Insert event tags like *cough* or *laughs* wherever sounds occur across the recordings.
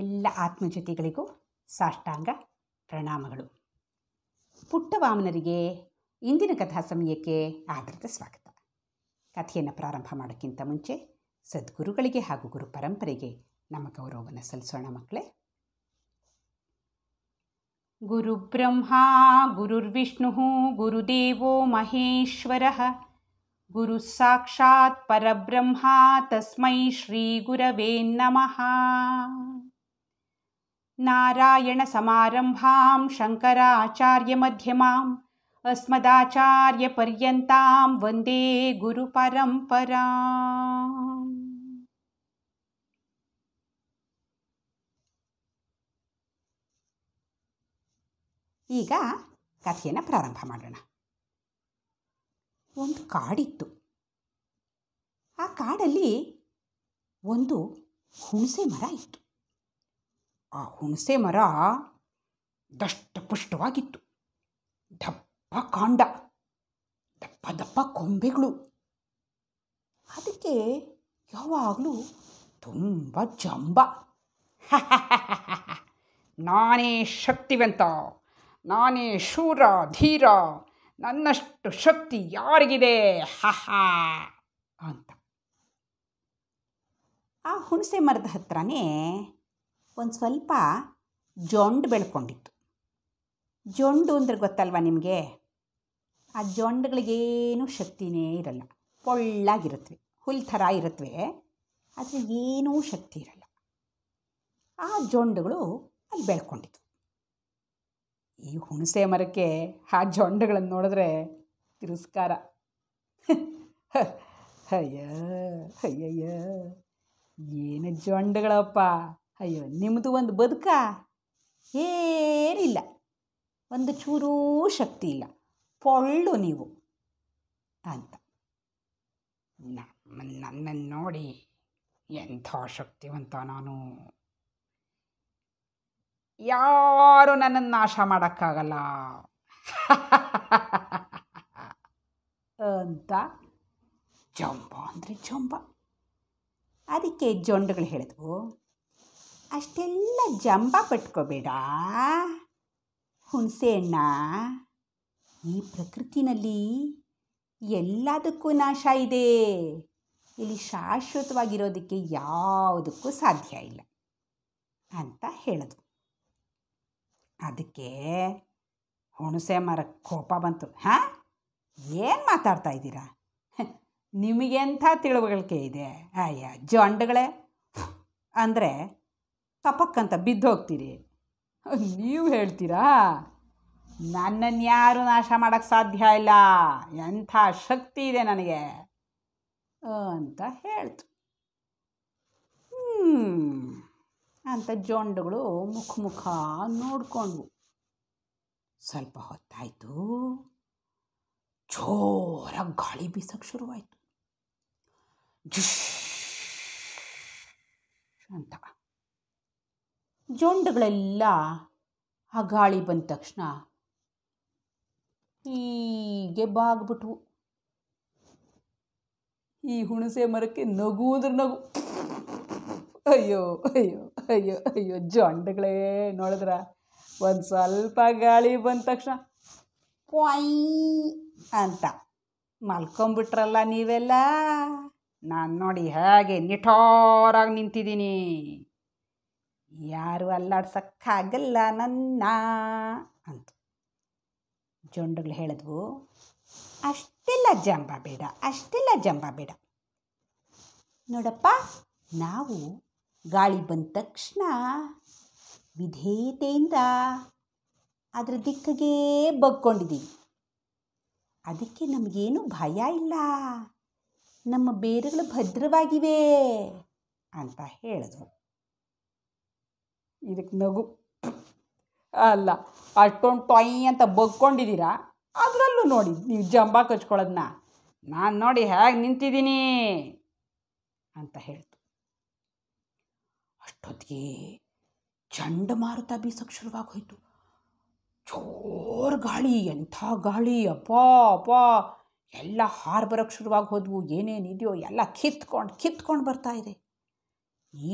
ಎಲ್ಲ ಆತ್ಮಜ್ಯೋತಿಗಳಿಗೂ ಸಾಷ್ಟಾಂಗ ಪ್ರಣಾಮಗಳು ಪುಟ್ಟವಾಮನರಿಗೆ ಇಂದಿನ ಕಥಾ ಸಮಯಕ್ಕೆ ಆಧಾರದ ಸ್ವಾಗತ ಕಥೆಯನ್ನು ಪ್ರಾರಂಭ ಮಾಡೋಕ್ಕಿಂತ ಮುಂಚೆ ಸದ್ಗುರುಗಳಿಗೆ ಹಾಗೂ ಗುರು ಪರಂಪರೆಗೆ ನಮ್ಮ ಗೌರವವನ್ನು ಸಲ್ಲಿಸೋಣ ಮಕ್ಕಳೇ ಗುರುಬ್ರಹ್ಮ ಬ್ರಹ್ಮ ಗುರುರ್ವಿಷ್ಣು ಗುರುದೇವೋ ಮಹೇಶ್ವರ ಗುರು ಸಾಕ್ಷಾತ್ ಪರಬ್ರಹ್ಮ ತಸ್ಮೈ ಶ್ರೀ ಗುರವೇ ನಮಃ ನಾರಾಯಣ नारायणसमारम्भां शङ्कराचार्यमध्यमाम् ವಂದೇ ಗುರು गुरुपरम्परा ಈಗ ಕಥೆಯನ್ನು ಪ್ರಾರಂಭ ಮಾಡೋಣ ಒಂದು ಕಾಡಿತ್ತು ಆ ಕಾಡಲ್ಲಿ ಒಂದು ಹುಣಸೆ ಮರ ಇತ್ತು ಆ ಹುಣಸೆ ಮರ ಪುಷ್ಟವಾಗಿತ್ತು ದಪ್ಪ ಕಾಂಡ ದಪ್ಪ ದಪ್ಪ ಕೊಂಬೆಗಳು ಅದಕ್ಕೆ ಯಾವಾಗಲೂ ತುಂಬ ಜಂಬ *laughs* ನಾನೇ ಶಕ್ತಿವಂತ ನಾನೇ ಶೂರ ಧೀರ ನನ್ನಷ್ಟು ಶಕ್ತಿ ಯಾರಿಗಿದೆ ಹಾ ಅಂತ ಆ ಹುಣಸೆ ಮರದ ಹತ್ರನೇ ಒಂದು ಸ್ವಲ್ಪ ಜೊಂಡು ಬೆಳ್ಕೊಂಡಿತ್ತು ಜೊಂಡು ಅಂದರೆ ಗೊತ್ತಲ್ವ ನಿಮಗೆ ಆ ಜೊಂಡುಗಳಿಗೇನು ಶಕ್ತಿನೇ ಇರಲ್ಲ ಪೊಳ್ಳಾಗಿರುತ್ತವೆ ಹುಲ್ ಥರ ಇರುತ್ತವೆ ಆದರೆ ಏನೂ ಶಕ್ತಿ ಇರಲ್ಲ ಆ ಜೊಂಡುಗಳು ಅಲ್ಲಿ ಬೆಳ್ಕೊಂಡಿತ್ತು ಈ ಹುಣಸೆ ಮರಕ್ಕೆ ಆ ಜೊಂಡುಗಳನ್ನು ನೋಡಿದ್ರೆ ತಿರಸ್ಕಾರ *laughs* ಅಯ್ಯ ಅಯ್ಯಯ್ಯ ಏನು ಜೊಂಡುಗಳಪ್ಪ ಅಯ್ಯೋ ನಿಮ್ಮದು ಒಂದು ಬದುಕ ಏನಿಲ್ಲ ಒಂದು ಚೂರೂ ಶಕ್ತಿ ಇಲ್ಲ ಪೊಳ್ಳು ನೀವು ಅಂತ ನಮ್ಮ ನನ್ನನ್ನು ನೋಡಿ ಎಂಥ ಶಕ್ತಿವಂತ ನಾನು ಯಾರು ನನ್ನನ್ನು ನಾಶ ಮಾಡೋಕ್ಕಾಗಲ್ಲ ಅಂತ ಜಂಬ ಅಂದರೆ ಜಂಬ ಅದಕ್ಕೆ ಜೊಂಡುಗಳು ಹೇಳಿದ್ವು ಅಷ್ಟೆಲ್ಲ ಜಂಬ ಪಟ್ಕೋಬೇಡ ಹುಣಸೆಹಣ್ಣ ಈ ಪ್ರಕೃತಿನಲ್ಲಿ ಎಲ್ಲದಕ್ಕೂ ನಾಶ ಇದೆ ಇಲ್ಲಿ ಶಾಶ್ವತವಾಗಿರೋದಕ್ಕೆ ಯಾವುದಕ್ಕೂ ಸಾಧ್ಯ ಇಲ್ಲ ಅಂತ ಹೇಳೋದು ಅದಕ್ಕೆ ಹುಣಸೆ ಮರ ಕೋಪ ಬಂತು ಹಾಂ ಏನು ಮಾತಾಡ್ತಾ ಇದ್ದೀರಾ ನಿಮಗೆಂಥ ತಿಳುವಳಿಕೆ ಇದೆ ಅಯ್ಯ ಜೊಂಡಗಳೇ ಅಂದರೆ ಬಿದ್ದು ಬಿದ್ದೋಗ್ತೀರಿ ನೀವು ಹೇಳ್ತೀರಾ ನನ್ನನ್ನು ಯಾರು ನಾಶ ಮಾಡೋಕ್ಕೆ ಸಾಧ್ಯ ಇಲ್ಲ ಎಂಥ ಶಕ್ತಿ ಇದೆ ನನಗೆ ಅಂತ ಹೇಳ್ತು ಅಂತ ಜೊಂಡುಗಳು ಮುಖ ಮುಖ ನೋಡಿಕೊಂಡ್ವು ಸ್ವಲ್ಪ ಹೊತ್ತಾಯಿತು ಜೋರ ಗಾಳಿ ಬೀಸೋಕ್ಕೆ ಶುರುವಾಯಿತು ಅಂತ ಜೊಂಡುಗಳೆಲ್ಲ ಆ ಗಾಳಿ ಬಂದ ತಕ್ಷಣ ಹೀಗೆ ಬಾಗ್ಬಿಟ್ವು ಈ ಹುಣಸೆ ಮರಕ್ಕೆ ನಗು ನಗು ಅಯ್ಯೋ ಅಯ್ಯೋ ಅಯ್ಯೋ ಅಯ್ಯೋ ಜೊಂಡುಗಳೇ ನೋಡಿದ್ರ ಒಂದು ಸ್ವಲ್ಪ ಗಾಳಿ ಬಂದ ತಕ್ಷಣ ಪಾಯಿ ಅಂತ ಮಲ್ಕೊಂಬಿಟ್ರಲ್ಲ ನೀವೆಲ್ಲ ನಾನು ನೋಡಿ ಹಾಗೆ ನಿಠಾರಾಗಿ ನಿಂತಿದ್ದೀನಿ ಯಾರು ಅಲ್ಲಾಡ್ಸೋಕ್ಕಾಗಲ್ಲ ನನ್ನ ಅಂತ ಜೊಂಡುಗಳು ಹೇಳಿದ್ವು ಅಷ್ಟೆಲ್ಲ ಜಂಬ ಬೇಡ ಅಷ್ಟೆಲ್ಲ ಜಂಬ ಬೇಡ ನೋಡಪ್ಪ ನಾವು ಗಾಳಿ ಬಂದ ತಕ್ಷಣ ವಿಧೇಯತೆಯಿಂದ ಅದರ ದಿಕ್ಕಿಗೆ ಬಗ್ಕೊಂಡಿದ್ದೀವಿ ಅದಕ್ಕೆ ನಮಗೇನು ಭಯ ಇಲ್ಲ ನಮ್ಮ ಬೇರುಗಳು ಭದ್ರವಾಗಿವೆ ಅಂತ ಹೇಳಿದ್ರು ಇದಕ್ಕೆ ನಗು ಅಲ್ಲ ಅಷ್ಟೊಂದು ಟೊಯ್ ಅಂತ ಬಗ್ಕೊಂಡಿದ್ದೀರಾ ಅದರಲ್ಲೂ ನೋಡಿ ನೀವು ಜಂಬ ಕಚ್ಕೊಳ್ಳೋದನ್ನ ನಾನು ನೋಡಿ ಹೇಗೆ ನಿಂತಿದ್ದೀನಿ ಅಂತ ಹೇಳ್ತು ಅಷ್ಟೊತ್ತಿಗೆ ಚಂಡಮಾರುತ ಬೀಸೋಕ್ಕೆ ಶುರುವಾಗಿ ಹೋಯ್ತು ಚೋರ್ ಗಾಳಿ ಎಂಥ ಗಾಳಿ ಅಪ್ಪ ಅಪ್ಪ ಎಲ್ಲ ಹಾರ್ ಬರೋಕ್ಕೆ ಶುರುವಾಗಿ ಹೋದ್ವು ಏನೇನಿದೆಯೋ ಎಲ್ಲ ಕಿತ್ಕೊಂಡು ಕಿತ್ಕೊಂಡು ಬರ್ತಾ ಇದೆ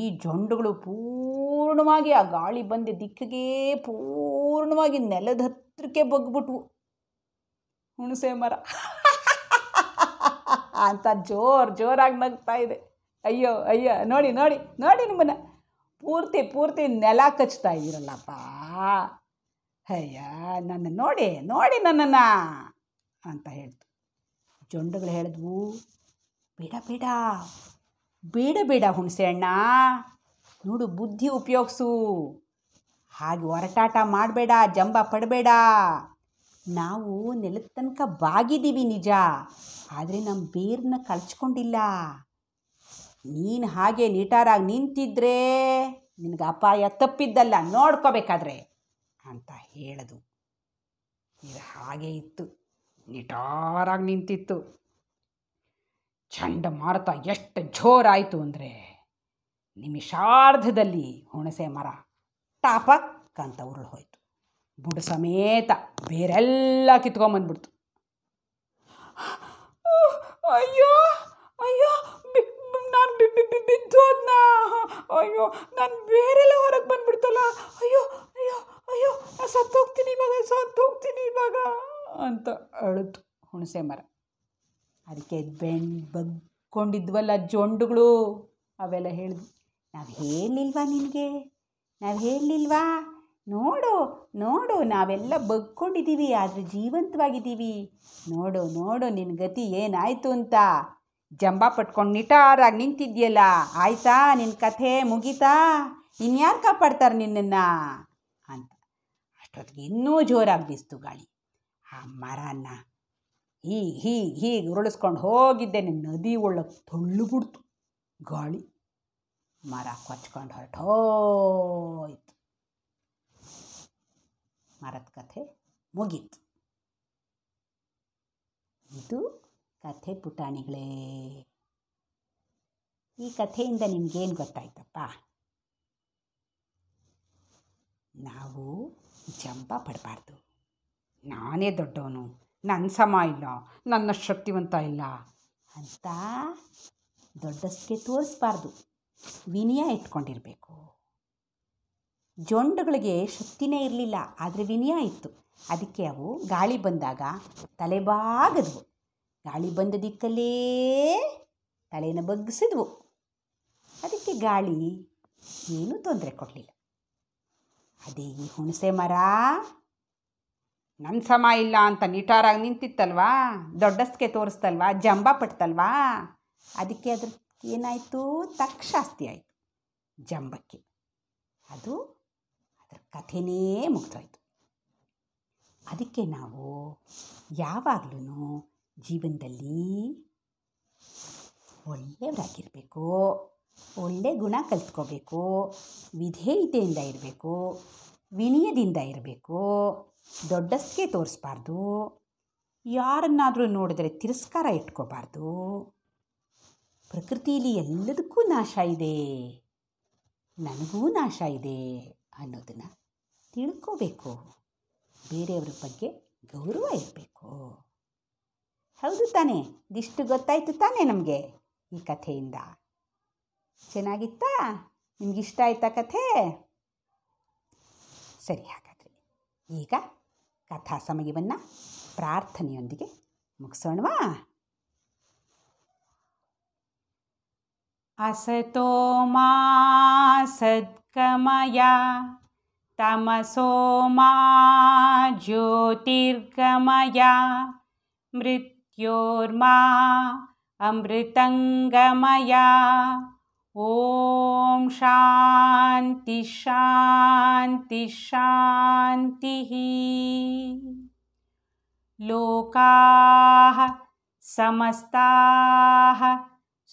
ಈ ಜೊಂಡುಗಳು ಪೂರ್ಣವಾಗಿ ಆ ಗಾಳಿ ಬಂದ ದಿಕ್ಕಿಗೆ ಪೂರ್ಣವಾಗಿ ನೆಲದ ಹತ್ರಕ್ಕೆ ಬಗ್ಬಿಟ್ವು ಹುಣಸೆ ಮರ *laughs* ಅಂತ ಜೋರು ಜೋರಾಗಿ ನಗ್ತಾ ಇದೆ ಅಯ್ಯೋ ಅಯ್ಯೋ ನೋಡಿ ನೋಡಿ ನೋಡಿ ನಿಮ್ಮನ್ನ ಪೂರ್ತಿ ಪೂರ್ತಿ ನೆಲ ಕಚ್ತಾ ಇದ್ದೀರಲ್ಲಪ್ಪ ಅಯ್ಯ ನನ್ನ ನೋಡಿ ನೋಡಿ ನನ್ನನ್ನು ಅಂತ ಹೇಳ್ತು ಜೊಂಡುಗಳು ಹೇಳಿದ್ವು ಬಿಡ ಬಿಡ ಬೇಡ ಬೇಡ ಹುಣಸೆ ನೋಡು ಬುದ್ಧಿ ಉಪಯೋಗಿಸು ಹಾಗೆ ಹೊರಟಾಟ ಮಾಡಬೇಡ ಜಂಬ ಪಡಬೇಡ ನಾವು ನೆಲದ ತನಕ ಬಾಗಿದ್ದೀವಿ ನಿಜ ಆದರೆ ನಮ್ಮ ಬೇರನ್ನ ಕಲ್ಚ್ಕೊಂಡಿಲ್ಲ ನೀನು ಹಾಗೆ ನಿಟಾರಾಗಿ ನಿಂತಿದ್ರೆ ನಿನಗೆ ಅಪಾಯ ತಪ್ಪಿದ್ದಲ್ಲ ನೋಡ್ಕೋಬೇಕಾದ್ರೆ ಅಂತ ಹೇಳದು ಇದು ಹಾಗೆ ಇತ್ತು ನಿಟಾರಾಗಿ ನಿಂತಿತ್ತು ಚಂಡಮಾರುತ ಎಷ್ಟು ಜೋರಾಯಿತು ಅಂದರೆ ನಿಮಿಷಾರ್ಧದಲ್ಲಿ ಹುಣಸೆ ಮರ ಟಾಪ ಅಂತ ಉರುಳು ಹೋಯಿತು ಬುಡ ಸಮೇತ ಬೇರೆಲ್ಲ ಕಿತ್ಕೊಂಬಂದ್ಬಿಡ್ತು ಅಯ್ಯೋ ಅಯ್ಯೋ ನಾನು ಬಿದ್ದೋದ್ನ ಅಯ್ಯೋ ನಾನು ಬೇರೆಲ್ಲ ಹೊರಗೆ ಬಂದ್ಬಿಡ್ತಲ್ಲ ಅಯ್ಯೋ ಅಯ್ಯೋ ಅಯ್ಯೋ ಸತ್ತೋಗ್ತೀನಿ ಇವಾಗ ಸತ್ತೋಗ್ತೀನಿ ಇವಾಗ ಅಂತ ಅಳಿತು ಹುಣಸೆ ಮರ ಅದಕ್ಕೆ ಬೆಂಡ್ ಬಗ್ಕೊಂಡಿದ್ವಲ್ಲ ಜೊಂಡುಗಳು ಅವೆಲ್ಲ ಹೇಳಿದ್ವಿ ನಾವು ಹೇಳಿಲ್ವಾ ನಿನಗೆ ನಾವು ಹೇಳಲಿಲ್ವಾ ನೋಡು ನೋಡು ನಾವೆಲ್ಲ ಬಗ್ಕೊಂಡಿದ್ದೀವಿ ಆದರೆ ಜೀವಂತವಾಗಿದ್ದೀವಿ ನೋಡು ನೋಡು ನಿನ್ನ ಗತಿ ಏನಾಯಿತು ಅಂತ ಜಂಬ ಪಟ್ಕೊಂಡು ನಿಟಾರಾಗಿ ನಿಂತಿದ್ಯಲ್ಲ ಆಯ್ತಾ ನಿನ್ನ ಕಥೆ ಮುಗೀತಾ ಇನ್ಯಾರು ಕಾಪಾಡ್ತಾರೆ ನಿನ್ನನ್ನು ಅಂತ ಅಷ್ಟೊತ್ತಿಗೆ ಇನ್ನೂ ಜೋರಾಗಿ ಬೀಸ್ತು ಗಾಳಿ ಆ ಮರನ ಹೀಗೆ ಹೀಗೆ ಹೀಗೆ ಉರುಳಿಸ್ಕೊಂಡು ಹೋಗಿದ್ದೇನೆ ನದಿ ಒಳ್ಳ ಬಿಡ್ತು ಗಾಳಿ ಮರ ಕೊಚ್ಕೊಂಡು ಹೊರಟೋಯ್ತು ಮರದ ಕಥೆ ಮುಗೀತು ಇದು ಕಥೆ ಪುಟಾಣಿಗಳೇ ಈ ಕಥೆಯಿಂದ ನಿಮಗೇನು ಗೊತ್ತಾಯ್ತಪ್ಪ ನಾವು ಜಂಪ ಪಡಬಾರ್ದು ನಾನೇ ದೊಡ್ಡವನು ನನ್ನ ಸಮ ಇಲ್ಲ ನನ್ನ ಶಕ್ತಿವಂತ ಇಲ್ಲ ಅಂತ ದೊಡ್ಡಷ್ಟಕ್ಕೆ ತೋರಿಸ್ಬಾರ್ದು ವಿನಯ ಇಟ್ಕೊಂಡಿರಬೇಕು ಜೊಂಡುಗಳಿಗೆ ಶಕ್ತಿನೇ ಇರಲಿಲ್ಲ ಆದರೆ ವಿನಯ ಇತ್ತು ಅದಕ್ಕೆ ಅವು ಗಾಳಿ ಬಂದಾಗ ತಲೆ ಬಾಗದ್ವು ಗಾಳಿ ಬಂದ ದಿಕ್ಕಲ್ಲೇ ತಲೆನ ಬಗ್ಗಿಸಿದ್ವು ಅದಕ್ಕೆ ಗಾಳಿ ಏನೂ ತೊಂದರೆ ಕೊಡಲಿಲ್ಲ ಅದೇ ಈ ಹುಣಸೆ ಮರ ನನ್ನ ಸಮ ಇಲ್ಲ ಅಂತ ನಿಟಾರಾಗಿ ನಿಂತಿತ್ತಲ್ವಾ ದೊಡ್ಡಸ್ಕೆ ತೋರಿಸ್ತಲ್ವಾ ಜಂಬ ಪಟ್ತಲ್ವಾ ಅದಕ್ಕೆ ಅದ್ರ ಏನಾಯಿತು ತಕ್ಷಾಸ್ತಿ ಆಯಿತು ಜಂಬಕ್ಕೆ ಅದು ಅದರ ಕಥೆನೇ ಮುಗ್ದೋಯ್ತು ಅದಕ್ಕೆ ನಾವು ಯಾವಾಗಲೂ ಜೀವನದಲ್ಲಿ ಒಳ್ಳೆಯವರಾಗಿರಬೇಕು ಒಳ್ಳೆ ಗುಣ ಕಲ್ತ್ಕೋಬೇಕು ವಿಧೇಯತೆಯಿಂದ ಇರಬೇಕು ವಿನಯದಿಂದ ಇರಬೇಕು ದೊಡ್ಡಸ್ಕೆ ತೋರಿಸ್ಬಾರ್ದು ಯಾರನ್ನಾದರೂ ನೋಡಿದರೆ ತಿರಸ್ಕಾರ ಇಟ್ಕೋಬಾರ್ದು ಪ್ರಕೃತಿಯಲ್ಲಿ ಎಲ್ಲದಕ್ಕೂ ನಾಶ ಇದೆ ನನಗೂ ನಾಶ ಇದೆ ಅನ್ನೋದನ್ನು ತಿಳ್ಕೋಬೇಕು ಬೇರೆಯವ್ರ ಬಗ್ಗೆ ಗೌರವ ಇರಬೇಕು ಹೌದು ತಾನೇ ಇದಿಷ್ಟು ಗೊತ್ತಾಯಿತು ತಾನೇ ನಮಗೆ ಈ ಕಥೆಯಿಂದ ಚೆನ್ನಾಗಿತ್ತಾ ನಿಮಗಿಷ್ಟ ಆಯ್ತಾ ಕಥೆ ಸರಿ ಹಾಗಾದರೆ ಈಗ ಕಥಾ ಸಮಯವನ್ನು ಪ್ರಾರ್ಥನೆಯೊಂದಿಗೆ ಮುಗಿಸೋಣವಾ असतो मा तमसो मा ज्योतिर्गमया मृत्योर्मा अमृतंगमया ॐ शान्ति शान्ति शान्तिः लोकाः समस्ताः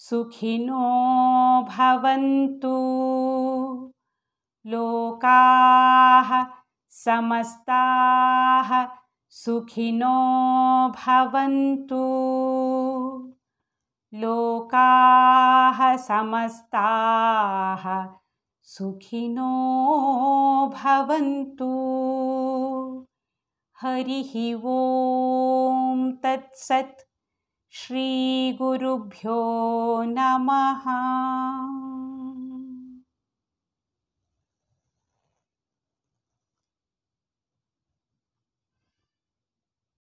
सुखिनो भवन्तु लोकाः समस्ताः सुखिनो भवन्तु लोकाः समस्ताः सुखिनो भवन्तु हरिः ॐ तत्सत् श्रीगुरुभ्यो नमः